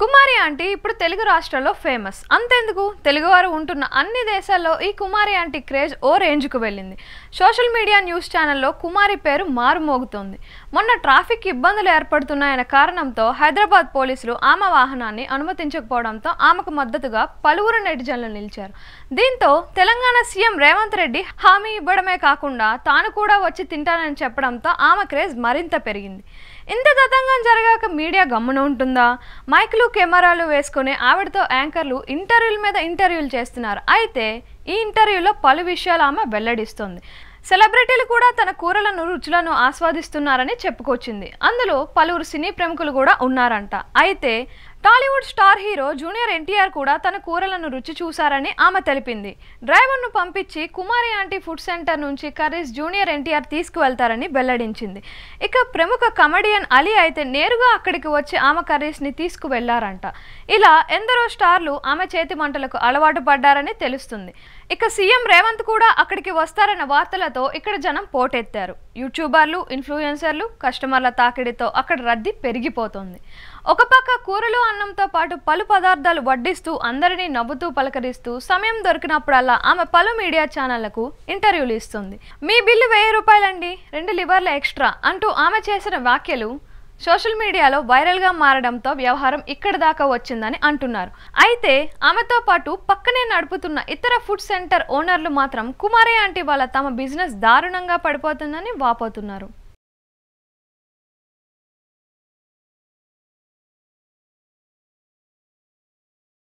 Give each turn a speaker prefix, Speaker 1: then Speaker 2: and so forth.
Speaker 1: కుమారి aunty ఇప్పుడు తెలుగు రాష్ట్రాల్లో famous అంతెందుకు తెలుగువారు ఉంటున్న అన్ని దేశాల్లో ఈ కుమారి ఆంటీ క్రేజ్ ఓ రేంజ్కు వెళ్ళింది సోషల్ మీడియా న్యూస్ ఛానల్లో కుమారి పేరు మారుమోగుతోంది మొన్న ట్రాఫిక్ ఇబ్బందులు ఏర్పడుతున్నాయనే కారణంతో హైదరాబాద్ పోలీసులు ఆమె వాహనాన్ని అనుమతించకపోవడంతో ఆమెకు మద్దతుగా పలువురు నెటిజన్లు నిలిచారు దీంతో తెలంగాణ సీఎం రేవంత్ రెడ్డి హామీ ఇవ్వడమే కాకుండా తాను కూడా వచ్చి తింటానని చెప్పడంతో ఆమె క్రేజ్ మరింత పెరిగింది ఇంత తతంగం జరగాక మీడియా గమ్మున ఉంటుందా మైక్లు కెమెరాలు వేసుకునే ఆవిడతో యాంకర్లు ఇంటర్వ్యూల మీద ఇంటర్వ్యూలు చేస్తున్నారు అయితే ఈ ఇంటర్వ్యూలో పలు విషయాలు ఆమె వెల్లడిస్తుంది సెలబ్రిటీలు కూడా తన కూరలను రుచులను ఆస్వాదిస్తున్నారని చెప్పుకొచ్చింది అందులో పలువురు సినీ ప్రముఖులు కూడా ఉన్నారంట అయితే Tollywood star hero junior NTR కూడా తన కూరలను రుచి చూశారని ఆమె తెలిపింది డ్రైవర్ను పంపించి కుమారి ఆంటీ ఫుడ్ సెంటర్ నుంచి కర్రీస్ జూనియర్ ఎన్టీఆర్ తీసుకువెళ్తారని వెల్లడించింది ఇక ప్రముఖ కమెడియన్ అలీ అయితే నేరుగా అక్కడికి వచ్చి ఆమె కర్రీస్ని తీసుకువెళ్లారంట ఇలా ఎందరో స్టార్లు ఆమె చేతి మంటలకు అలవాటు పడ్డారని తెలుస్తుంది ఇక సీఎం రేవంత్ కూడా అక్కడికి వస్తారన్న వార్తలతో ఇక్కడ జనం పోటెత్తారు యూట్యూబర్లు ఇన్ఫ్లుయెన్సర్లు కస్టమర్ల తాకిడితో అక్కడ రద్దీ పెరిగిపోతుంది ఒక పక్క కూరలు అన్నంతో పాటు పలు పదార్థాలు వడ్డిస్తూ అందరినీ నవ్వుతూ పలకరిస్తూ సమయం దొరికినప్పుడల్లా ఆమె పలు మీడియా ఛానళ్లకు ఇంటర్వ్యూలు ఇస్తుంది మీ బిల్లు వెయ్యి రూపాయలండి రెండు లివర్ల ఎక్స్ట్రా అంటూ ఆమె చేసిన వ్యాఖ్యలు సోషల్ మీడియాలో వైరల్గా మారడంతో వ్యవహారం ఇక్కడ దాకా వచ్చిందని అంటున్నారు అయితే ఆమెతో పాటు పక్కనే నడుపుతున్న ఇతర ఫుడ్ సెంటర్ ఓనర్లు మాత్రం కుమారే ఆంటీ వాళ్ళ తమ బిజినెస్ దారుణంగా పడిపోతుందని వాపోతున్నారు